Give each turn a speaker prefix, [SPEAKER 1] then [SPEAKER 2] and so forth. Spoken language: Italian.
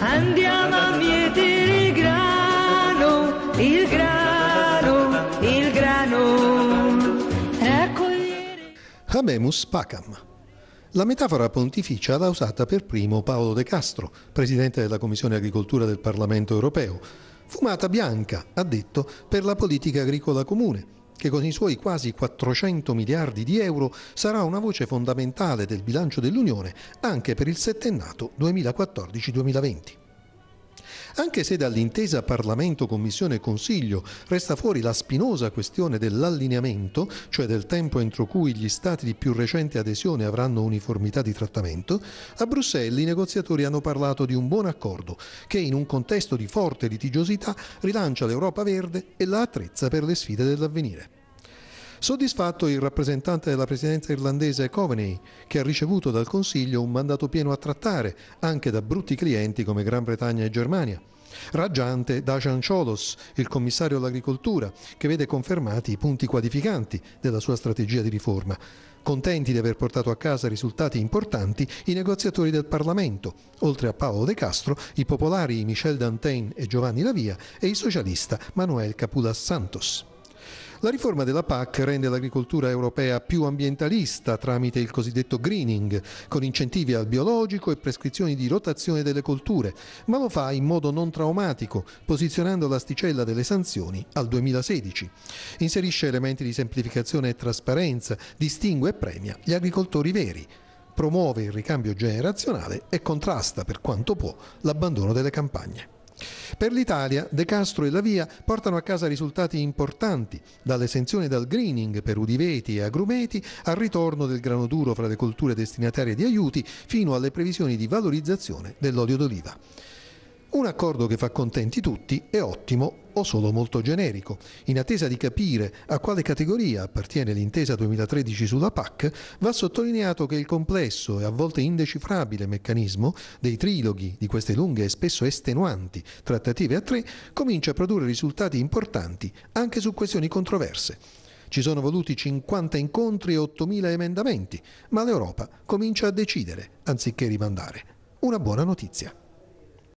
[SPEAKER 1] Andiamo a mietere il grano, il grano, il grano. Raccogliere... Habemus pacam. La metafora pontificia l'ha usata per primo Paolo De Castro, presidente della Commissione Agricoltura del Parlamento europeo. Fumata bianca, ha detto, per la politica agricola comune che con i suoi quasi 400 miliardi di euro sarà una voce fondamentale del bilancio dell'Unione anche per il settennato 2014-2020. Anche se dall'intesa Parlamento, Commissione e Consiglio resta fuori la spinosa questione dell'allineamento, cioè del tempo entro cui gli Stati di più recente adesione avranno uniformità di trattamento, a Bruxelles i negoziatori hanno parlato di un buon accordo che in un contesto di forte litigiosità rilancia l'Europa verde e la attrezza per le sfide dell'avvenire. Soddisfatto il rappresentante della presidenza irlandese Coveney, che ha ricevuto dal Consiglio un mandato pieno a trattare, anche da brutti clienti come Gran Bretagna e Germania. Raggiante Dacian Ciolos, il commissario all'agricoltura, che vede confermati i punti qualificanti della sua strategia di riforma. Contenti di aver portato a casa risultati importanti i negoziatori del Parlamento, oltre a Paolo De Castro, i popolari Michel Dantain e Giovanni Lavia e il socialista Manuel Capulas Santos. La riforma della PAC rende l'agricoltura europea più ambientalista tramite il cosiddetto greening, con incentivi al biologico e prescrizioni di rotazione delle colture, ma lo fa in modo non traumatico, posizionando l'asticella delle sanzioni al 2016. Inserisce elementi di semplificazione e trasparenza, distingue e premia gli agricoltori veri promuove il ricambio generazionale e contrasta per quanto può l'abbandono delle campagne. Per l'Italia De Castro e la Via portano a casa risultati importanti, dall'esenzione dal greening per udiveti e agrumeti al ritorno del grano duro fra le colture destinatarie di aiuti fino alle previsioni di valorizzazione dell'olio d'oliva. Un accordo che fa contenti tutti è ottimo o solo molto generico. In attesa di capire a quale categoria appartiene l'intesa 2013 sulla PAC, va sottolineato che il complesso e a volte indecifrabile meccanismo dei triloghi di queste lunghe e spesso estenuanti trattative a tre comincia a produrre risultati importanti anche su questioni controverse. Ci sono voluti 50 incontri e 8.000 emendamenti, ma l'Europa comincia a decidere anziché rimandare. Una buona notizia.